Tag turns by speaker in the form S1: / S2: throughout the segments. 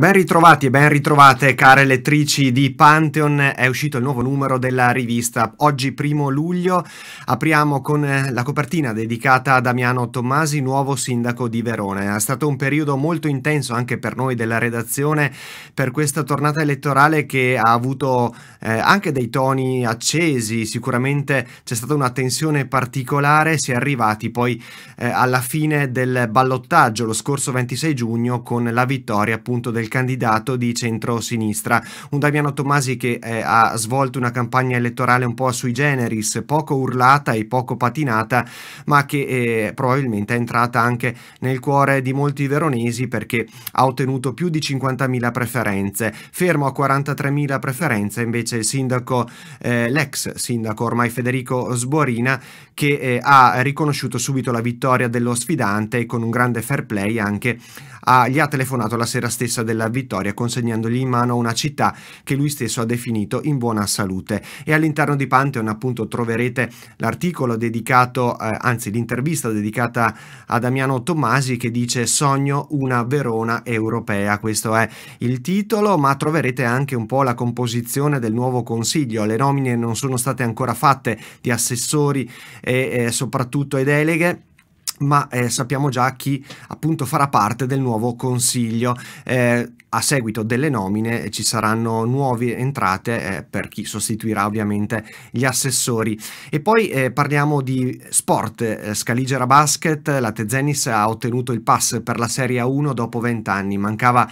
S1: Ben ritrovati e ben ritrovate care lettrici di Pantheon, è uscito il nuovo numero della rivista. Oggi primo luglio apriamo con eh, la copertina dedicata a Damiano Tommasi, nuovo sindaco di Verona. È stato un periodo molto intenso anche per noi della redazione per questa tornata elettorale che ha avuto eh, anche dei toni accesi, sicuramente c'è stata una tensione particolare, si è arrivati poi eh, alla fine del ballottaggio lo scorso 26 giugno con la vittoria appunto del candidato di centro-sinistra. Un Damiano Tomasi che eh, ha svolto una campagna elettorale un po' sui generis, poco urlata e poco patinata, ma che eh, probabilmente è entrata anche nel cuore di molti veronesi perché ha ottenuto più di 50.000 preferenze. Fermo a 43.000 preferenze invece il sindaco, eh, l'ex sindaco ormai Federico Sborina, che eh, ha riconosciuto subito la vittoria dello sfidante e con un grande fair play anche ha, ah, gli ha telefonato la sera stessa della vittoria consegnandogli in mano una città che lui stesso ha definito in buona salute. E all'interno di Pantheon appunto troverete l'articolo dedicato, eh, anzi l'intervista dedicata a Damiano Tommasi che dice Sogno una Verona europea, questo è il titolo, ma troverete anche un po' la composizione del nuovo consiglio, le nomine non sono state ancora fatte di assessori e eh, soprattutto e deleghe ma eh, sappiamo già chi appunto farà parte del nuovo consiglio. Eh, a seguito delle nomine eh, ci saranno nuove entrate eh, per chi sostituirà ovviamente gli assessori. E poi eh, parliamo di sport. Eh, Scaligera Basket, la Tezenis ha ottenuto il pass per la Serie 1 dopo 20 anni. Mancava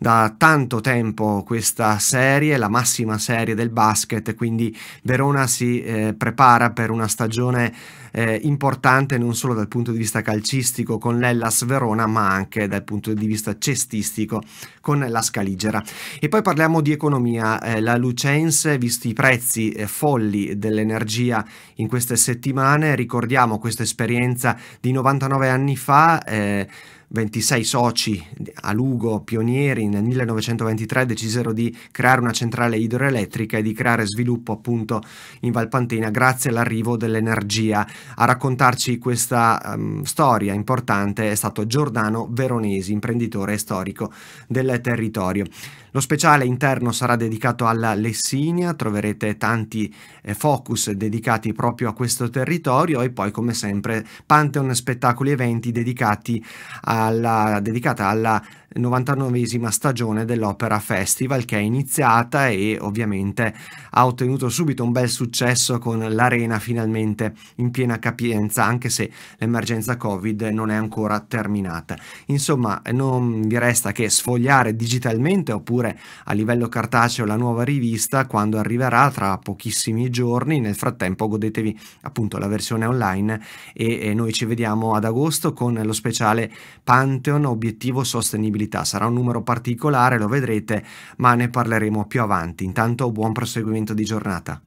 S1: da tanto tempo questa serie, la massima serie del basket, quindi Verona si prepara per una stagione eh, importante non solo dal punto di vista calcistico con l'Ellas Verona, ma anche dal punto di vista cestistico con la Scaligera. E poi parliamo di economia. Eh, la Lucense, visti i prezzi eh, folli dell'energia in queste settimane, ricordiamo questa esperienza di 99 anni fa. 26 eh, soci a Lugo, pionieri, nel 1923 decisero di creare una centrale idroelettrica e di creare sviluppo appunto in Valpantina grazie all'arrivo dell'energia a raccontarci questa um, storia importante è stato Giordano Veronesi, imprenditore storico del territorio. Lo speciale interno sarà dedicato alla Lessinia, troverete tanti eh, focus dedicati proprio a questo territorio e poi come sempre Pantheon Spettacoli Eventi dedicati alla, dedicata alla 99esima stagione dell'Opera Festival che è iniziata e ovviamente ha ottenuto subito un bel successo con l'arena finalmente in piena capienza anche se l'emergenza Covid non è ancora terminata. Insomma non vi resta che sfogliare digitalmente oppure a livello cartaceo la nuova rivista quando arriverà tra pochissimi giorni, nel frattempo godetevi appunto la versione online e, e noi ci vediamo ad agosto con lo speciale Pantheon obiettivo sostenibile disponibilità. Sarà un numero particolare, lo vedrete, ma ne parleremo più avanti. Intanto buon proseguimento di giornata.